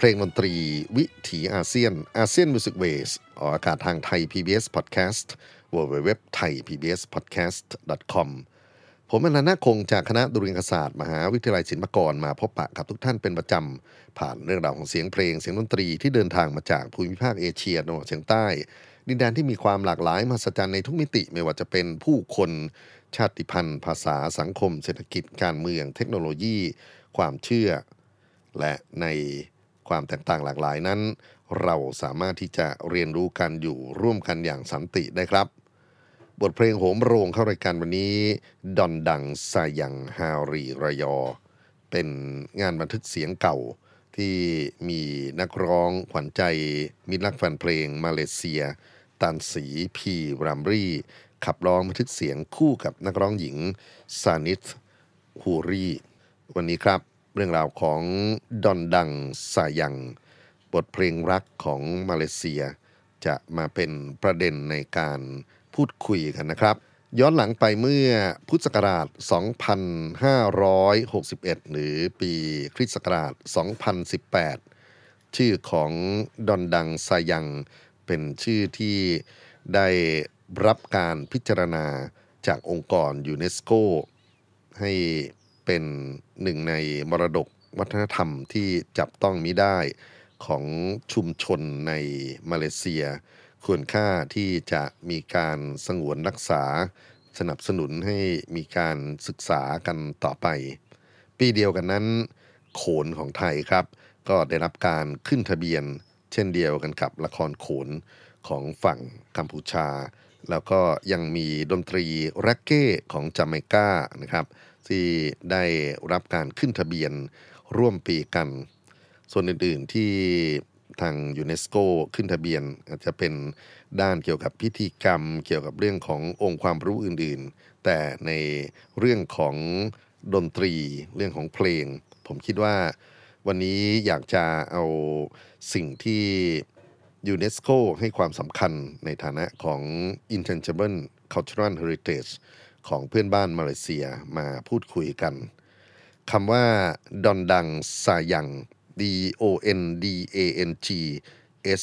เพลงดนตรี วิถีอาเซียนอาเซียนมิวสิกเวสออกอากาศทางไทย PBS Podcast w w w t h a i PBS Podcast com ผมอนันต์คงจากคณะดุริยศาสตร์ มหาวิทยาลัยศิลปากรมาพบปะ กับทุกท่านเป็นประจำ ผ่านเรื่องราวของเสียงเพลงเสียงดนตรีที่เดินทางมาจากภูมิภาคเอเชียตะวันออกเฉียงใต้ ดินแดนที่มีความหลากหลายมหัศจรรย์ในทุกมิติ ไม่ว่าจะเป็นผู้คนชาติพันธุ์ ภาษาสังคม เศรษฐกิจการเมือง เทคโนโลยี ความเชื่อ และในความแตกต่างหลากหลายนั้น เราสามารถที่จะเรียนรู้กันอยู่ร่วมกันอย่างสันติได้ครับ บทเพลงโหมโรงเข้ารายการวันนี้ดอนดังสายังฮารีระยอ เป็นงานบันทึกเสียงเก่า ที่มีนักร้องขวัญใจ มิตรักแฟนเพลงมาเลเซีย ตันสีพีรัมรีขับร้องบันทึกเสียงคู่กับนักร้องหญิงซานิสฮูรีวันนี้ครับเรื่องราวของดอนดังสายัง บทเพลงรักของมาเลเซียจะมาเป็นประเด็นในการพูดคุยกันนะครับ ย้อนหลังไปเมื่อพุทธศักราช 2561 หรือปีคริสต์ศักราช 2018 ชื่อของดอนดังสายัง เป็นชื่อที่ได้รับการพิจารณาจากองค์กรยูเนสโกให้เป็นหนึ่งในมรดกวัฒนธรรมที่จับต้องมิได้ของชุมชนในมาเลเซีย ควรค่าที่จะมีการสงวนรักษาสนับสนุนให้มีการศึกษากันต่อไป ปีเดียวกันนั้น โขนของไทยครับ ก็ได้รับการขึ้นทะเบียน เช่นเดียวกันกับละครโขนของฝั่งกัมพูชา แล้วก็ยังมีดนตรีแร็กเก้ของจาเมกานะครับที่ได้รับการขึ้นทะเบียนร่วมปีกันส่วนอื่นๆที่ทางยูเนสโกขึ้นทะเบียนอาจจะเป็นด้านเกี่ยวกับพิธีกรรมเกี่ยวกับเรื่องขององค์ความรู้อื่นๆ แต่ในเรื่องของดนตรีเรื่องของเพลง ผมคิดว่าวันนี้อยากจะเอาสิ่งที่ยูเนสโกให้ความสำคัญในฐานะของ Intangible Cultural Heritage ของเพื่อนบ้านมาเลเซียมาพูดคุยกันคำว่า ดอนดังสายัง D O N D A N G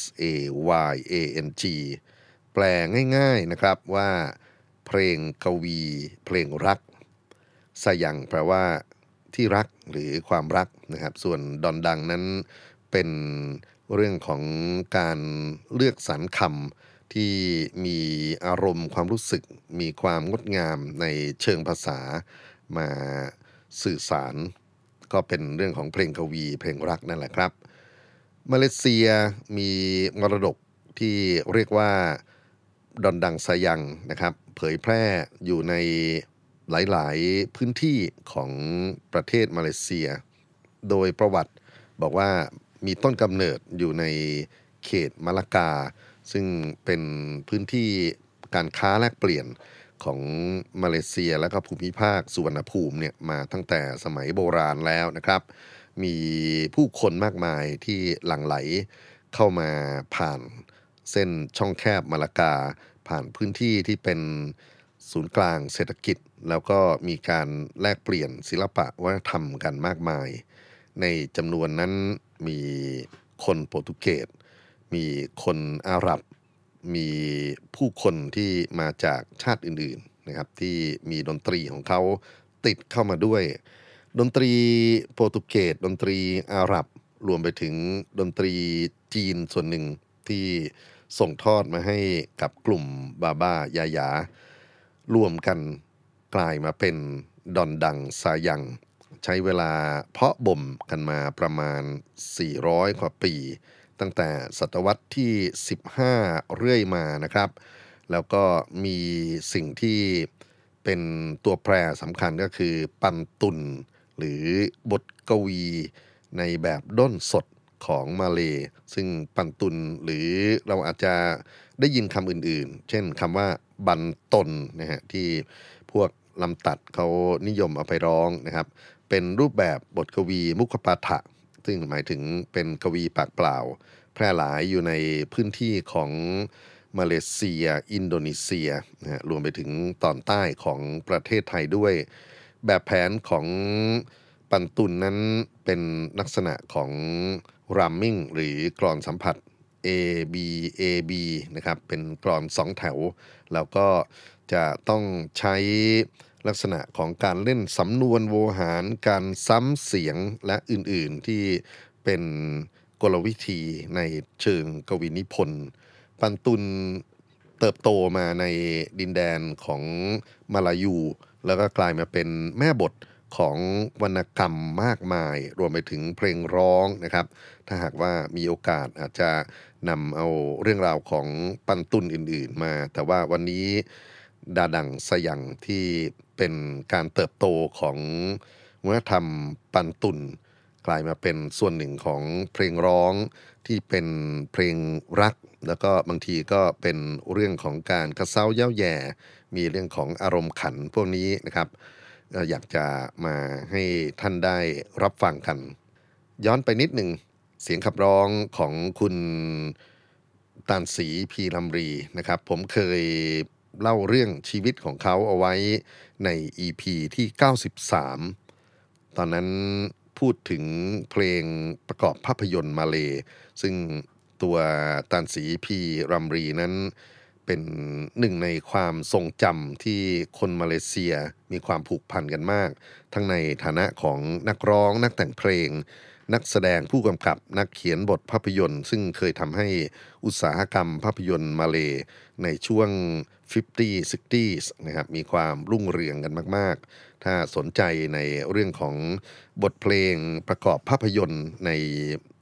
S A Y A N G แปลง่ายๆนะครับว่า เพลงกวีเพลงรักสยังแปลว่าที่รักหรือความรักนะครับ ส่วนดอนดังนั้นเป็นเรื่องของการเลือกสรรคำที่มีอารมณ์ความรู้สึก มีความงดงามในเชิงภาษามาสื่อสาร ก็เป็นเรื่องของเพลงกวี เพลงรักนั่นแหละครับ มาเลเซียมีมรดกที่เรียกว่าดอนดังสยังนะครับ เผยแพร่อยู่ในหลายๆพื้นที่ของประเทศมาเลเซีย โดยประวัติบอกว่ามีต้นกำเนิดอยู่ในเขตมาลากาซึ่งเป็นพื้นที่การค้าแลกเปลี่ยนของมาเลเซียและก็ภูมิภาคสุวรรณภูมิเนี่ยมาตั้งแต่สมัยโบราณแล้วนะครับ มีผู้คนมากมายที่หลั่งไหลเข้ามาผ่านเส้นช่องแคบมาลากา ผ่านพื้นที่ที่เป็นศูนย์กลางเศรษฐกิจ แล้วก็มีการแลกเปลี่ยนศิลปะวัฒนธรรมกันมากมาย ในจำนวนนั้นมีคนโปรตุเกสมีคนอาหรับมีผู้คนที่มาจากชาติอื่นๆนะครับ ที่มีดนตรีของเขาติดเข้ามาด้วย ดนตรีโปรตุเกสดนตรีอาหรับรวมไปถึงดนตรีจีนส่วนหนึ่งที่ส่งทอดมาให้กับกลุ่มบาบ้ายายารวมกันกลายมาเป็นดอนดังซายัง ใช้เวลาเพาะบ่มกันมาประมาณ 400กว่าปีตั้งแต่ศตวรรษที่ 15 เรื่อยมานะครับ แล้วก็มีสิ่งที่เป็นตัวแปรสำคัญก็คือ ปันตุน หรือบทกวี ในแบบด้นสดของมาเล ซึ่งปันตุนหรือเราอาจจะได้ยินคำอื่นๆ เช่นคำว่าบันตนนะฮะที่พวกลำตัดเขานิยมเอาไปร้องนะครับ เป็นรูปแบบบทกวีมุขปาฐะซึ่งหมายถึงเป็นกวีปากเปล่า แพร่หลายอยู่ในพื้นที่ของ มาเลเซียอินโดนีเซียนะรวมไปถึงตอนใต้ของประเทศไทยด้วย แบบแผนของปันตุนนั้นเป็นลักษณะของรัมมิ่งหรือกรอนสัมผัส A B A B นะครับ เป็นกรอนสองแถว แล้วก็จะต้องใช้ลักษณะของการเล่นสำนวนโวหารการซ้ำเสียงและอื่นๆที่เป็นกลวิธีในเชิงกวินิพนธ์ปันตุนเติบโตมาในดินแดนของมาลายู แล้วก็กลายมาเป็นแม่บทของวรรณกรรมมากมาย รวมไปถึงเพลงร้องนะครับ ถ้าหากว่ามีโอกาสอาจจะนำเอาเรื่องราวของปันตุนอื่นๆมา แต่ว่าวันนี้ดาดังสยังที่เป็นการเติบโตของวัฒนธรรมปันตุนกลายมาเป็นส่วนหนึ่งของเพลงร้องที่เป็นเพลงรัก แล้วก็บางทีก็เป็นเรื่องของการกระเซ้าเย้าแย่มีเรื่องของอารมณ์ขันพวกนี้นะครับอยากจะมาให้ท่านได้รับฟังกัน ย้อนไปนิดหนึ่งเสียงขับร้องของคุณตานสีพีลำรีนะครับ ผมเคยเล่าเรื่องชีวิตของเขาเอาไว้ใน EP ีที่ 93 ตอนนั้นพูดถึงเพลงประกอบภาพยนตร์มาเลซึ่งตัวตันสีพีรัมรีนั้น เป็นหนึ่งในความทรงจำที่คนมาเลเซียมีความผูกพันกันมาก ทั้งในฐานะของนักร้องนักแต่งเพลงนักแสดงผู้กำกับนักเขียนบทภาพยนตร์ ซึ่งเคยทำให้อุตสาหกรรมภาพยนตร์มาเล ในช่วง50 60s นะครับมีความรุ่งเรืองกันมาก ๆ ถ้าสนใจในเรื่องของบทเพลงประกอบภาพยนตร์ใน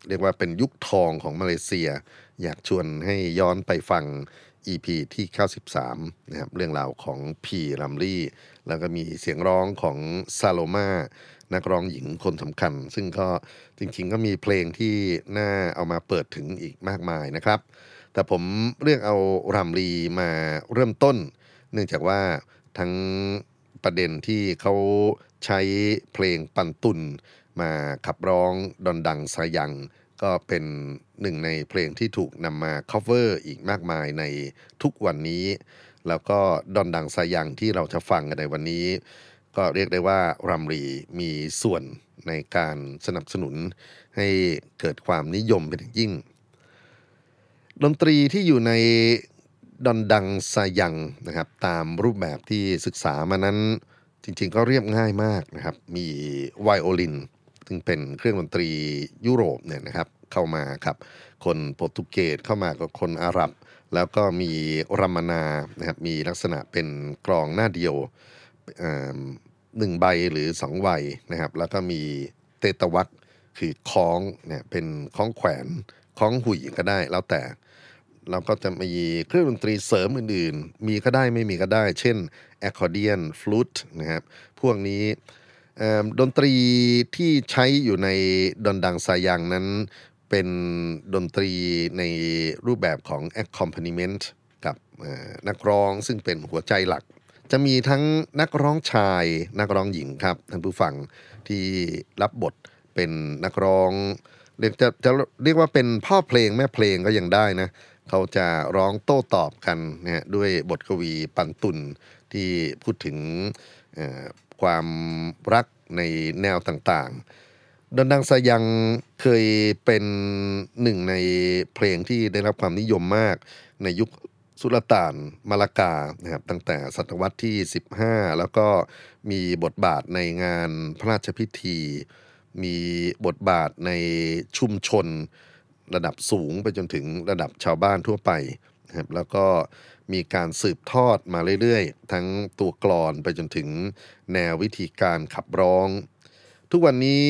เรียกว่าเป็นยุคทองของมาเลเซีย อยากชวนให้ย้อนไปฟัง EP ที่ 93นะครับเรื่องราวของพีรัมลี่แล้วก็มีเสียงร้องของซาโลมานักร้องหญิงคนสำคัญ ซึ่งก็จริงๆก็มีเพลงที่น่าเอามาเปิดถึงอีกมากมายนะครับ แต่ผมเลือกเอารำลีมาเริ่มต้น เนื่องจากว่าทั้งประเด็นที่เขาใช้เพลงปันตุนมาขับร้องดอน ดัง สายัง ก็เป็นหนึ่งในเพลงที่ถูกนำมา cover อีกมากมายในทุกวันนี้ แล้วก็ดอน ดัง สายัง ที่เราจะฟังกันในวันนี้ก็เรียกได้ว่ารัมรีมีส่วนในการสนับสนุนให้เกิดความนิยมเป็นอย่างยิ่ง ดนตรีที่อยู่ใน ดอนดังสายังนะครับ ตามรูปแบบที่ศึกษามานั้นจริงๆ ก็เรียบง่ายมากนะครับ มีไวโอลิน ซึ่งเป็นเครื่องดนตรียุโรปเนี่ยนะครับเข้ามาครับคนโปรตุเกสเข้ามากับคนอาหรับ แล้วก็มีรัมนานะครับมีลักษณะเป็นกรองหน้าเดียวหนึ่งใบหรือสองใบนะครับแล้วก็มีเตตวัตคือคล้องเนี่ยเป็นคล้องแขวนคล้องหุ่ยก็ได้ แล้วแต่เราก็จะมี เครื่องดนตรีเสริมอื่นๆ มีก็ได้ไม่มีก็ได้ เช่นแอคคอร์เดียนฟลูตนะครับพวกนี้ดนตรีที่ใช้อยู่ในดนดังสายางนั้น เป็นดนตรีในรูปแบบของ a c c o m p a n เ m e n t กับนักร้องซึ่งเป็นหัวใจหลักจะมีทั้งนักร้องชายนักร้องหญิงครับท่านผู้ฟังที่รับบทเป็นนักร้องเรียกจะจะเรียกว่าเป็นพ่อเพลงแม่เพลงก็ยังได้นะเขาจะร้องโต้ตอบกันนะฮะด้วยบทกวีปันตุนที่พูดถึงความรักในแนวต่างๆ ดนดังสยังเคยเป็นหนึ่งในเพลงที่ได้รับความนิยมมากในยุคสุลต่านมาลากานะครับตั้งแต่ศตวรรษที่ 15 แล้วก็มีบทบาทในงานพระราชพิธี มีบทบาทในชุมชนระดับสูงไปจนถึงระดับชาวบ้านทั่วไปนะครับแล้วก็มีการสืบทอดมาเรื่อย ๆ ทั้งตัวกรอนไปจนถึงแนววิธีการขับร้อง ทุกวันนี้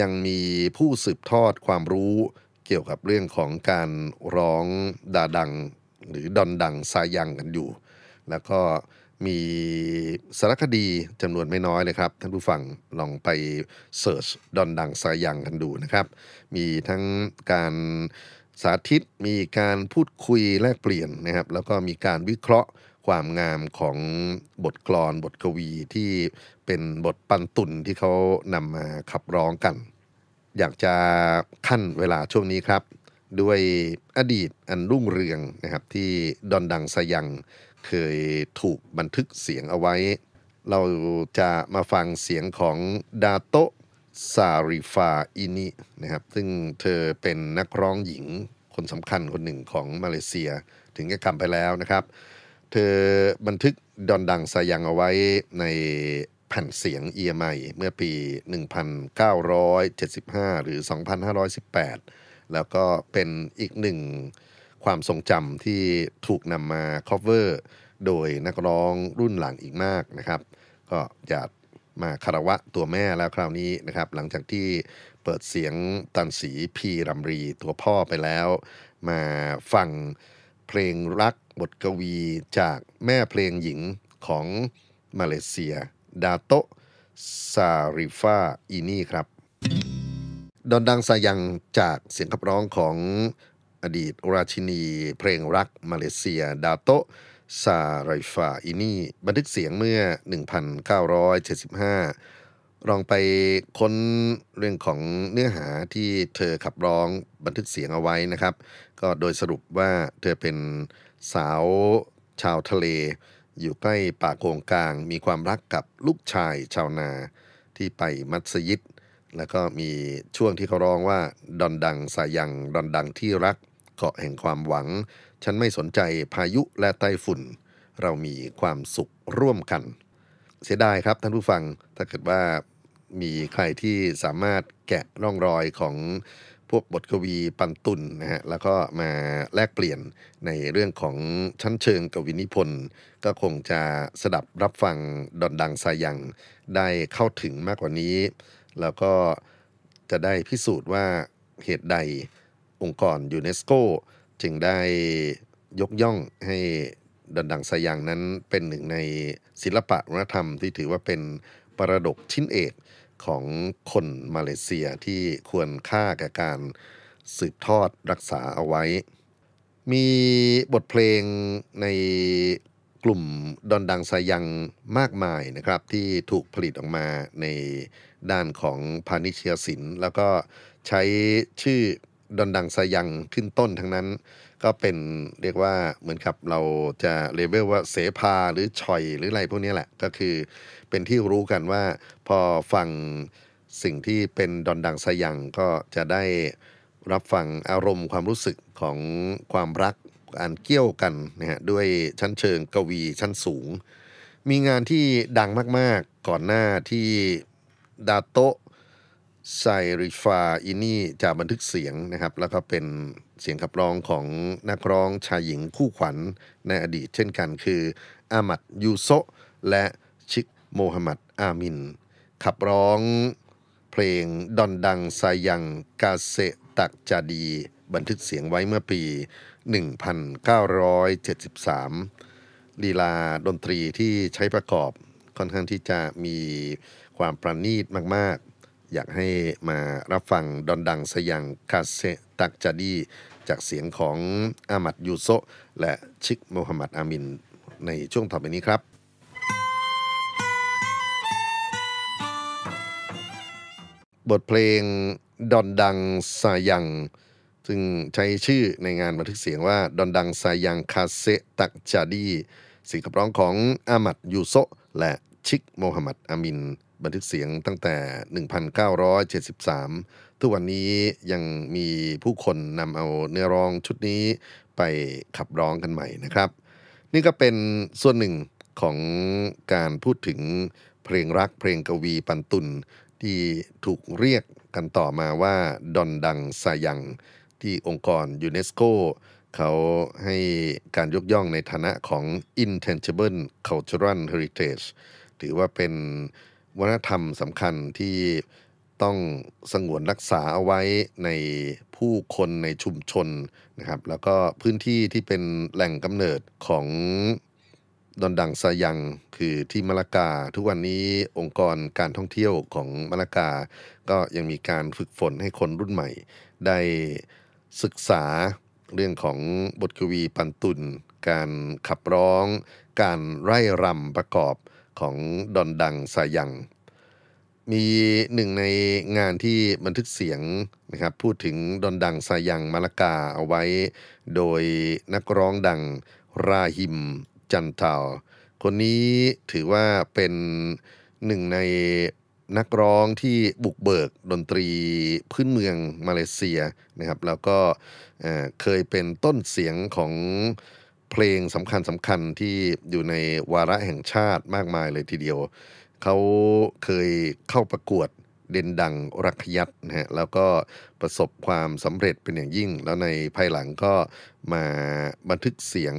ยังมีผู้สืบทอดความรู้เกี่ยวกับเรื่องของการร้องดาดังหรือดอนดังซายังกันอยู่ แล้วก็มีสารคดีจำนวนไม่น้อยเลยครับท่านผู้ฟังลองไปเสิร์ช ดอนดัง สายังกันดูนะครับ มีทั้งการสาธิตมีการพูดคุยแลกเปลี่ยนนะครับ แล้วก็มีการวิเคราะห์ความงามของบทกลอน บทกวีที่เป็นบทปันตุนที่เขานำมาขับร้องกัน อยากจะขั้นเวลาช่วงนี้ครับด้วยอดีตอันรุ่งเรืองนะครับที่ดอนดังสยังเคยถูกบันทึกเสียงเอาไว้ เราจะมาฟังเสียงของดาโตซาริฟาอินินะครับซึ่งเธอเป็นนักร้องหญิงคนสำคัญคนหนึ่งของมาเลเซีย ถึงแก่กรรมไปแล้วนะครับ เธอบันทึกดอนดังสยังเอาไว้ในแผ่นเสียงเอียไมเมื่อปี 1975 หรือ 2518แล้วก็เป็นอีกหนึ่งความทรงจำที่ถูกนำมา cover โดยนักร้องรุ่นหลังอีกมากนะครับ ก็อยากมาคารวะตัวแม่แล้วคราวนี้นะครับ หลังจากที่เปิดเสียงตันสีพีรำรีตัวพ่อไปแล้ว มาฟังเพลงรักบทกวีจากแม่เพลงหญิงของมาเลเซียดาโตซาริฟาอีนี่ครับดอนดังสายังจากเสียงขับร้องของอดีตราชินีเพลงรัก มาเลเซียดาโตซาไรฟาอินี่บันทึกเสียงเมื่อ 1975ลองไปค้นเรื่องของเนื้อหาที่เธอขับร้องบันทึกเสียงเอาไว้นะครับ ก็โดยสรุปว่าเธอเป็นสาวชาวทะเล อยู่ใกล้ป่าโกงกลาง มีความรักกับลูกชายชาวนาที่ไปมัสยิดแล้วก็มีช่วงที่เขาร้องว่าดอนดังสายังดอนดังที่รักเกาะแห่งความหวัง ฉันไม่สนใจพายุและไต้ฝุ่น เรามีความสุขร่วมกัน เสียดายครับท่านผู้ฟังถ้าเกิดว่ามีใครที่สามารถแกะร่องรอยของ พวกบทกวีปันตุนนะฮะแล้วก็มาแลกเปลี่ยนในเรื่องของชั้นเชิงกวินิพนธ์ ก็คงจะสดับรับฟังดอนดังสายังได้เข้าถึงมากกว่านี้แล้วก็จะได้พิสูจน์ว่าเหตุใดองค์กรยูเนสโกจึงได้ยกย่องให้ดันดังสยางนั้นเป็นหนึ่งในศิลปะวัฒนธรรมที่ถือว่าเป็นปรดกชิ้นเอก ของคนมาเลเซียที่ควรค่ากับการสืบทอดรักษาเอาไว้ มีบทเพลงในกลุ่มดอนดังสายังมากมายนะครับ ที่ถูกผลิตออกมาในด้านของพาณิชยศิลป์ แล้วก็ใช้ชื่อดอนดังสายังขึ้นต้นทั้งนั้น ก็เป็นเรียกว่าเหมือนกับเราจะเลเวลว่าเสพาหรือชอยหรืออะไรพวกนี้แหละก็คือเป็นที่รู้กันว่าพอฟังสิ่งที่เป็นดอนดังสายังก็จะได้รับฟังอารมณ์ความรู้สึกของความรักอันเกี่ยวกันนะฮะด้วยชั้นเชิงกวีชั้นสูง มีงานที่ดังมากๆก่อนหน้าที่ ดาโตไซริฟาอินี่จะบันทึกเสียงนะครับแล้วก็เป็นเสียงขับร้องของนักร้องชายหญิงคู่ขวัญในอดีตเช่นกันคืออามัดยูโซและชิกโมฮัมหมัดอามิน ขับร้องเพลงดอนดังซยังกาเซตักจาดีบันทึกเสียงไว้เมื่อปี 1973ลีลาดนตรีที่ใช้ประกอบค่อนข้างที่จะมีความประณีตมาก ๆ อยากให้มารับฟังดอนดังสยังคาเซตักจาดี จากเสียงของอามัดยูโซและชิกโมฮัมหมัดอามิน ในช่วงต่อไปนี้ครับ บทเพลงดอนดังสายังซึ่งใช้ชื่อในงานบันทึกเสียงว่าดอนดังซายังคาเซตักจาดีสิ่งขับร้องของอามัดยูโซและชิกโมฮัมหมัดอามิน บันทึกเสียงตั้งแต่ 1973 ทุกวันนี้ยังมีผู้คนนำเอาเนื้อร้องชุดนี้ไปขับร้องกันใหม่นะครับ นี่ก็เป็นส่วนหนึ่งของการพูดถึงเพลงรักเพลงกวีปันตุน ที่ถูกเรียกกันต่อมาว่าดอนดังสายังที่องค์กรยูเนสโกเขาให้การยกย่องในฐานะของ intangible cultural heritage ถือว่าเป็นวัฒนธรรมสำคัญที่ต้องสงวนรักษาเอาไว้ในผู้คนในชุมชนนะครับ แล้วก็พื้นที่ที่เป็นแหล่งกำเนิดของดอนดังสายัง คือที่มาละกา ทุกวันนี้องค์กรการท่องเที่ยวของมาละกา ก็ยังมีการฝึกฝนให้คนรุ่นใหม่ ได้ศึกษาเรื่องของบทกวีปันตุนการขับร้องการไร่รำประกอบของดอนดังสายัง มีหนึ่งในงานที่บันทึกเสียงนะครับพูดถึงดอนดังสายังมาลากาเอาไว้ โดยนักร้องดังราหิมจันทาวคนนี้ถือว่าเป็นหนึ่งในนักร้องที่บุกเบิกดนตรีพื้นเมือง มาเลเซียนะครับ แล้วก็เคยเป็นต้นเสียงของเพลงสำคัญสำคัญที่อยู่ในวาระแห่งชาติมากมายเลยทีเดียว เขาเคยเข้าประกวดเด่นดังรักยัตนะฮะแล้วก็ประสบความสำเร็จเป็นอย่างยิ่ง แล้วในภายหลังก็มาบันทึกเสียง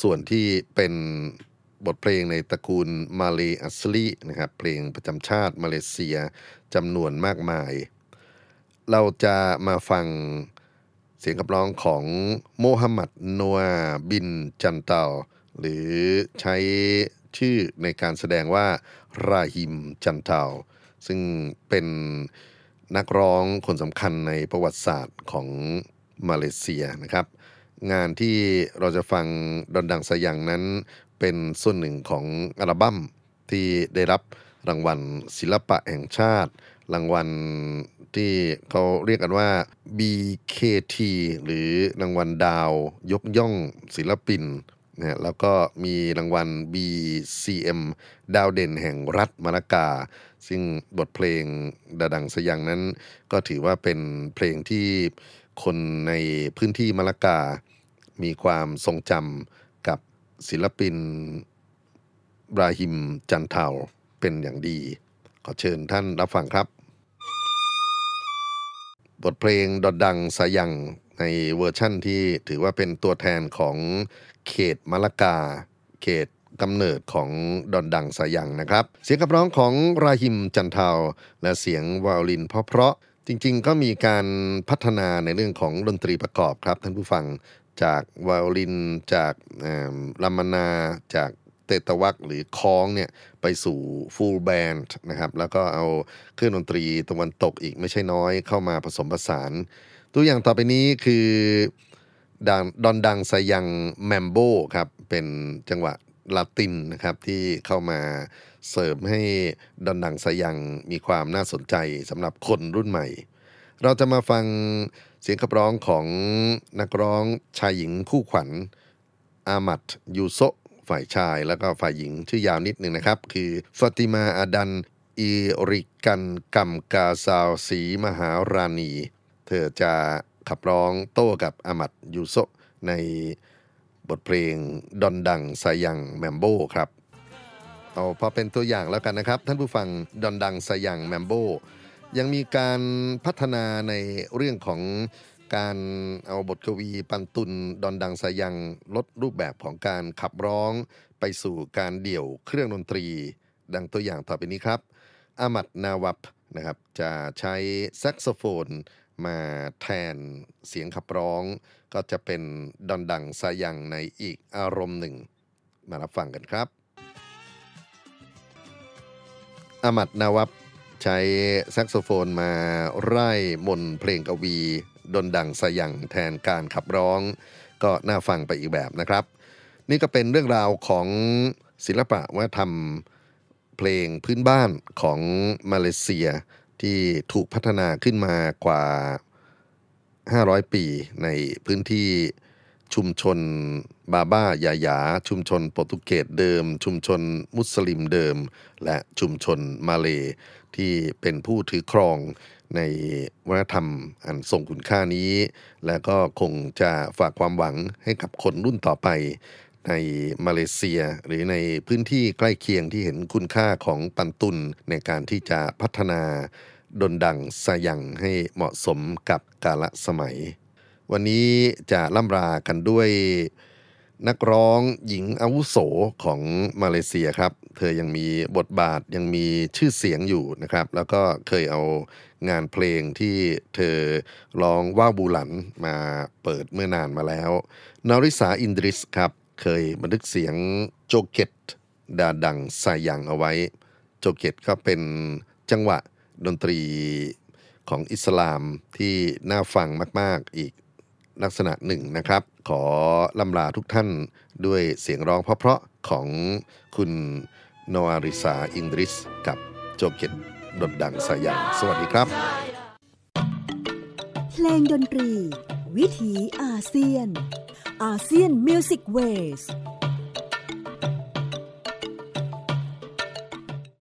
ส่วนที่เป็นบทเพลงในตระกูลมาเลอัสลีนะครับเพลงประจำชาติมาเลเซียจำนวนมากมาย เราจะมาฟังเสียงขับร้องของโมฮัมหมัดนัวบินจันเตาหรือใช้ชื่อในการแสดงว่าราฮิมจันเตาซึ่งเป็นนักร้องคนสำคัญในประวัติศาสตร์ของมาเลเซียนะครับ งานที่เราจะฟังดนดังสยังนั้นเป็นส่วนหนึ่งของอัลบั้มที่ได้รับรางวัลศิลปะแห่งชาติ รางวัลที่เขาเรียกกันว่า BKT หรือรางวัลดาวยกย่องศิลปินนะแล้วก็มีรางวัล BCM ดาวเด่นแห่งรัฐมรละกา ซึ่งบทเพลงดาดังสยังนั้น ก็ถือว่าเป็นเพลงที่คนในพื้นที่มรละกามีความทรงจำศิลปินบราฮิมจันเทาเป็นอย่างดี ขอเชิญท่านรับฟังครับ บทเพลงดอดดังสายังในเวอร์ชั่นที่ถือว่าเป็นตัวแทนของเขตมะละกา เขตกำเนิดของดอนดังสายังนะครับ เสียงกับร้องของราหิมจันเทาและเสียงวาลินเพราะๆจริงๆ ก็มีการพัฒนาในเรื่องของดนตรีประกอบครับท่านผู้ฟังจากวโอลินจากลัมานา จากเตตวักหรือคล้องเนี่ย ไปสู่ฟูลแบนด์นะครับ แล้วก็เอา เครื่องดนตรีตะวันตกอีกไม่ใช่น้อยเข้ามาผสมผสานตัวอย่างต่อไปนี้คือดดอนดังไซยังแมมโบครับ เป็นจังหวะลาตินนะครับที่เข้ามาเสริมให้ดอนดังไซยังมีความน่าสนใจสำหรับคนรุ่นใหม่ เราจะมาฟังเสียงขับร้องของนักร้องชายหญิงคู่ขวัญอามัดยูโซ ฝ่ายชาย แล้วก็ฝ่ายหญิงชื่อยาวนิดหนึ่งนะครับ คือฟาติมาอาดันอิริกันกัมกาซาวสีมหาราณี เธอจะขับร้องโต้กับอามัดยูโซ ในบทเพลงดอนดังสายังแมมโบครับเอาพอเป็นตัวอย่างแล้วกันนะครับ ท่านผู้ฟังดอนดัง สายังแมมโบยังมีการพัฒนาในเรื่องของการเอาบทกวีปันตุนดอนดังสายังลดรูปแบบของการขับร้อง ไปสู่การเดี่ยวเครื่องดนตรี ดังตัวอย่างต่อไปนี้ครับอามัดนาวับนะครับ จะใช้แซกโซโฟนมาแทนเสียงขับร้อง ก็จะเป็นดอนดังสายัง ในอีกอารมณ์หนึ่ง มารับฟังกันครับอามัดนาวับใช้แซกโซโฟนมาไร่มนเพลงกวีดนดังสยังแทนการขับร้อง ก็น่าฟังไปอีกแบบนะครับ นี่ก็เป็นเรื่องราวของศิลปะวัฒนธรรมเพลงพื้นบ้านของมาเลเซียที่ถูกพัฒนาขึ้นมากว่า 500 ปีในพื้นที่ชุมชนบาบ้ายายาชุมชนโปรตุเกสเดิม ชุมชนมุสลิมเดิม และชุมชนมาเลที่เป็นผู้ถือครองในวัฒนธรรมอันทรงคุณค่านี้ และก็คงจะฝากความหวังให้กับคนรุ่นต่อไป ใน มาเลเซีย หรือในพื้นที่ใกล้เคียงที่เห็นคุณค่าของปันตุนในการที่จะพัฒนา ดนดังสยังให้เหมาะสมกับกาลสมัย วันนี้จะล่ำรากันด้วยนักร้องหญิงอาวุโสของมาเลเซียครับ เธอยังมีบทบาทยังมีชื่อเสียงอยู่นะครับ แล้วก็เคยเอางานเพลงที่เธอร้องว่าบูหลัน มาเปิดเมื่อนานมาแล้วนาริสาอินดริสครับ เคยบันทึกเสียงโจเกตดาดังสายยังเอาไว้ โจเกตก็เป็นจังหวะดนตรีของอิสลามที่น่าฟังมาก ๆอีกลักษณะหนึ่งนะครับขอลำลาทุกท่านด้วยเสียงร้องเพราะๆของคุณนวาริสาอินดริส กับโจเกตดดดังสายามสวัสดีครับเพลงดนตรี วิถีอาเซียนอาเซียนมิวสิกเวส